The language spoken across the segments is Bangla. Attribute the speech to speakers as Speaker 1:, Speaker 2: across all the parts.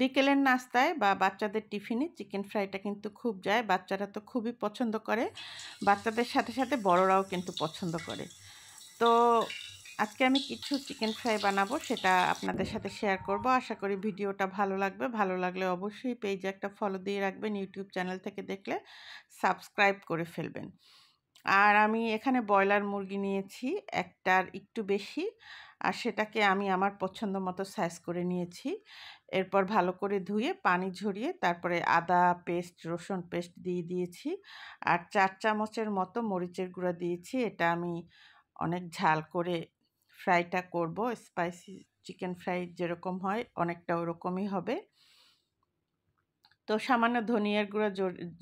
Speaker 1: বিকেলের নাস্তায় বা বাচ্চাদের টিফিনে চিকেন ফ্রাইটা কিন্তু খুব যায় বাচ্চারা তো খুবই পছন্দ করে বাচ্চাদের সাথে সাথে বড়রাও কিন্তু পছন্দ করে তো আজকে আমি কিছু চিকেন ফ্রাই বানাবো সেটা আপনাদের সাথে শেয়ার করব আশা করি ভিডিওটা ভালো লাগবে ভালো লাগলে অবশ্যই পেজে একটা ফলো দিয়ে রাখবেন ইউটিউব চ্যানেল থেকে দেখলে সাবস্ক্রাইব করে ফেলবেন আর আমি এখানে ব্রয়লার মুরগি নিয়েছি একটার একটু বেশি আর সেটাকে আমি আমার পছন্দ মতো সাইজ করে নিয়েছি এরপর ভালো করে ধুয়ে পানি ঝরিয়ে তারপরে আদা পেস্ট রসুন পেস্ট দিয়ে দিয়েছি আর চার চামচের মতো মরিচের গুঁড়া দিয়েছি এটা আমি অনেক ঝাল করে ফ্রাইটা করব স্পাইসি চিকেন ফ্রাই যেরকম হয় অনেকটা ওরকমই হবে তো সামান্য ধনিয়ার গুঁড়া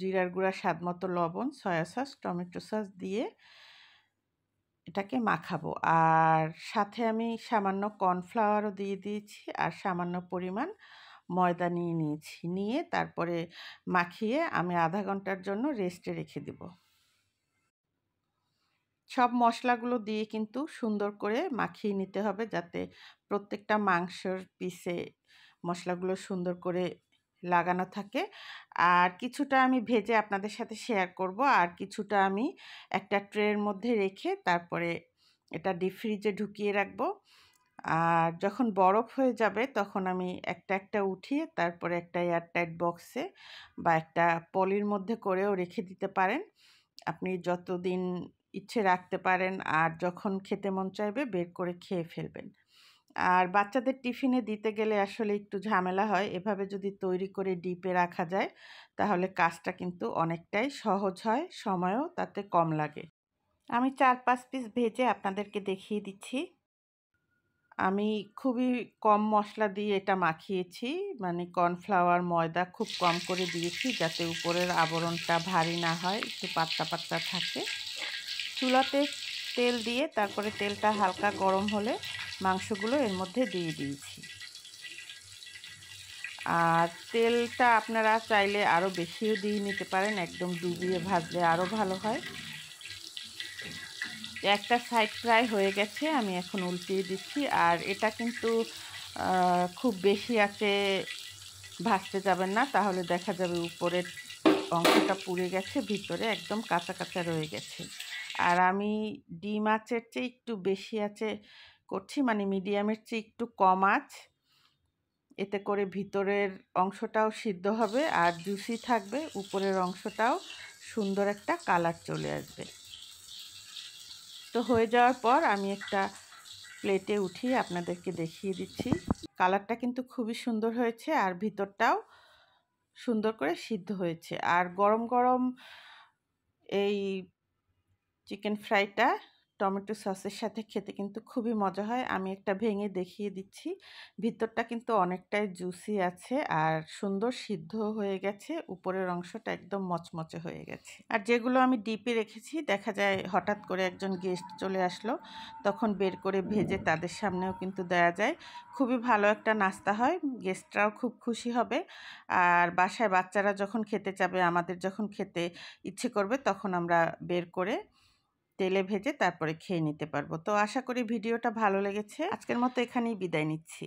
Speaker 1: জিরার গুঁড়া স্বাদ মতো লবণ সয়া সস টমেটো সস দিয়ে এটাকে মাখাবো আর সাথে আমি সামান্য কর্নফ্লাওয়ারও দিয়ে দিয়েছি আর সামান্য পরিমাণ ময়দা নিয়ে নিয়েছি নিয়ে তারপরে মাখিয়ে আমি আধা ঘন্টার জন্য রেস্টে রেখে দেব সব মশলাগুলো দিয়ে কিন্তু সুন্দর করে মাখিয়ে নিতে হবে যাতে প্রত্যেকটা মাংসর পিসে মশলাগুলো সুন্দর করে লাগানো থাকে আর কিছুটা আমি ভেজে আপনাদের সাথে শেয়ার করব আর কিছুটা আমি একটা ট্রের মধ্যে রেখে তারপরে এটা ডিপ ফ্রিজে ঢুকিয়ে রাখব আর যখন বরফ হয়ে যাবে তখন আমি একটা একটা উঠিয়ে তারপরে একটা এয়ারটাইট বক্সে বা একটা পলির মধ্যে করেও রেখে দিতে পারেন আপনি যতদিন ইচ্ছে রাখতে পারেন আর যখন খেতে মন চাইবে বের করে খেয়ে ফেলবেন আর বাচ্চাদের টিফিনে দিতে গেলে আসলে একটু ঝামেলা হয় এভাবে যদি তৈরি করে ডিপে রাখা যায় তাহলে কাজটা কিন্তু অনেকটাই সহজ হয় সময়ও তাতে কম লাগে আমি চার পাঁচ পিস ভেজে আপনাদেরকে দেখিয়ে দিচ্ছি আমি খুবই কম মশলা দিয়ে এটা মাখিয়েছি মানে কর্নফ্লাওয়ার ময়দা খুব কম করে দিয়েছি যাতে উপরের আবরণটা ভারী না হয় একটু পাতলা পাতলা থাকে চুলাতে তেল দিয়ে তারপরে তেলটা হালকা গরম হলে মাংসগুলো এর মধ্যে দিয়ে দিয়েছি আর তেলটা আপনারা চাইলে আরও বেশিও দিয়ে নিতে পারেন একদম ডুবিয়ে ভাজলে আরও ভালো হয় একটা সাইড ফ্রাই হয়ে গেছে আমি এখন উল্টিয়ে দিচ্ছি আর এটা কিন্তু খুব বেশি আছে ভাজতে যাবেন না তাহলে দেখা যাবে উপরের অংশটা পুড়ে গেছে ভিতরে একদম কাঁচা কাঁচা রয়ে গেছে আর আমি ডিম আছে চেয়ে একটু বেশি আছে করছি মানে মিডিয়ামের চেয়ে একটু কম আঁচ এতে করে ভিতরের অংশটাও সিদ্ধ হবে আর জুসি থাকবে উপরের অংশটাও সুন্দর একটা কালার চলে আসবে তো হয়ে যাওয়ার পর আমি একটা প্লেটে উঠিয়ে আপনাদেরকে দেখিয়ে দিচ্ছি কালারটা কিন্তু খুবই সুন্দর হয়েছে আর ভিতরটাও সুন্দর করে সিদ্ধ হয়েছে আর গরম গরম এই চিকেন ফ্রাইটা টমেটো সসের সাথে খেতে কিন্তু খুবই মজা হয় আমি একটা ভেঙে দেখিয়ে দিচ্ছি ভিতরটা কিন্তু অনেকটাই জুসি আছে আর সুন্দর সিদ্ধ হয়ে গেছে উপরের অংশটা একদম মচমচে হয়ে গেছে আর যেগুলো আমি ডিপে রেখেছি দেখা যায় হঠাৎ করে একজন গেস্ট চলে আসলো তখন বের করে ভেজে তাদের সামনেও কিন্তু দেয়া যায় খুবই ভালো একটা নাস্তা হয় গেস্টরাও খুব খুশি হবে আর বাসায় বাচ্চারা যখন খেতে যাবে আমাদের যখন খেতে ইচ্ছে করবে তখন আমরা বের করে তেলে ভেজে তারপরে খেয়ে নিতে পারবো তো আশা করি ভিডিওটা ভালো লেগেছে আজকের মতো এখানেই বিদায় নিচ্ছি